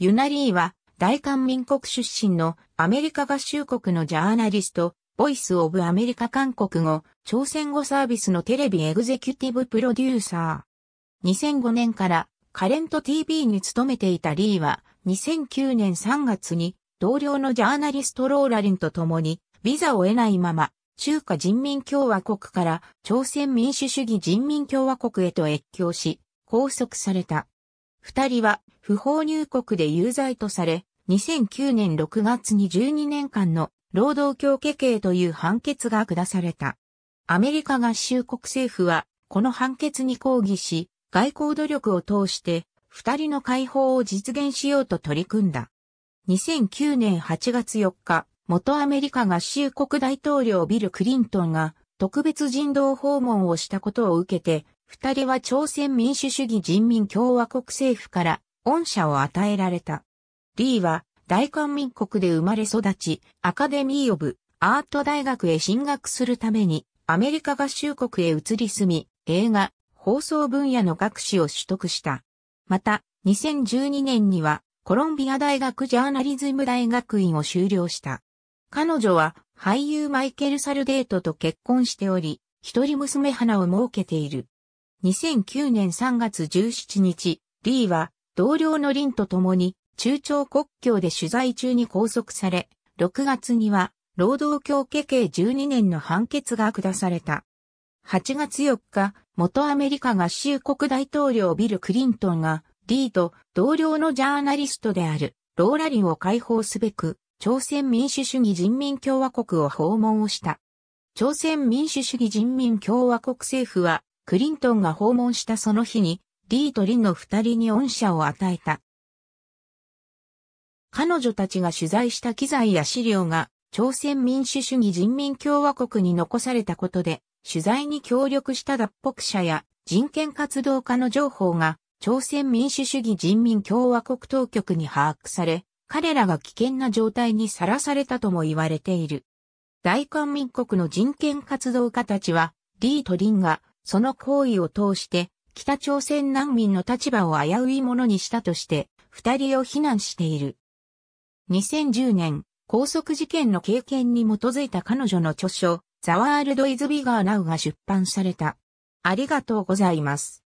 ユナリーは大韓民国出身のアメリカ合衆国のジャーナリスト、ボイスオブアメリカ韓国語、朝鮮語サービスのテレビエグゼキュティブプロデューサー。2005年からカレント TV に勤めていたリーは、2009年3月に同僚のジャーナリストローラリンと共に、ビザを得ないまま、中華人民共和国から朝鮮民主主義人民共和国へと越境し、拘束された。二人は不法入国で有罪とされ、2009年6月に12年間の労働協化刑という判決が下された。アメリカ合衆国政府は、この判決に抗議し、外交努力を通して、二人の解放を実現しようと取り組んだ。2009年8月4日、元アメリカ合衆国大統領ビル・クリントンが特別人道訪問をしたことを受けて、二人は朝鮮民主主義人民共和国政府から恩赦を与えられた。リーは大韓民国で生まれ育ち、アカデミー・オブ・アート大学へ進学するためにアメリカ合衆国へ移り住み、映画、放送分野の学士を取得した。また、2012年にはコロンビア大学ジャーナリズム大学院を修了した。彼女は俳優マイケル・サルデートと結婚しており、一人娘花を設けている。2009年3月17日、リーは同僚のリンと共に中朝国境で取材中に拘束され、6月には労働協家計12年の判決が下された。8月4日、元アメリカ合衆国大統領ビル・クリントンが、リーと同僚のジャーナリストであるローラリンを解放すべく、朝鮮民主主義人民共和国を訪問をした。朝鮮民主主義人民共和国政府は、クリントンが訪問したその日に、リーとリンの二人に恩赦を与えた。彼女たちが取材した機材や資料が、朝鮮民主主義人民共和国に残されたことで、取材に協力した脱北者や人権活動家の情報が、朝鮮民主主義人民共和国当局に把握され、彼らが危険な状態にさらされたとも言われている。大韓民国の人権活動家たちは、リーとリンがその行為を通して、北朝鮮難民の立場を危ういものにしたとして、二人を非難している。2010年、拘束事件の経験に基づいた彼女の著書、ザワールドイズビガー o w が出版された。ありがとうございます。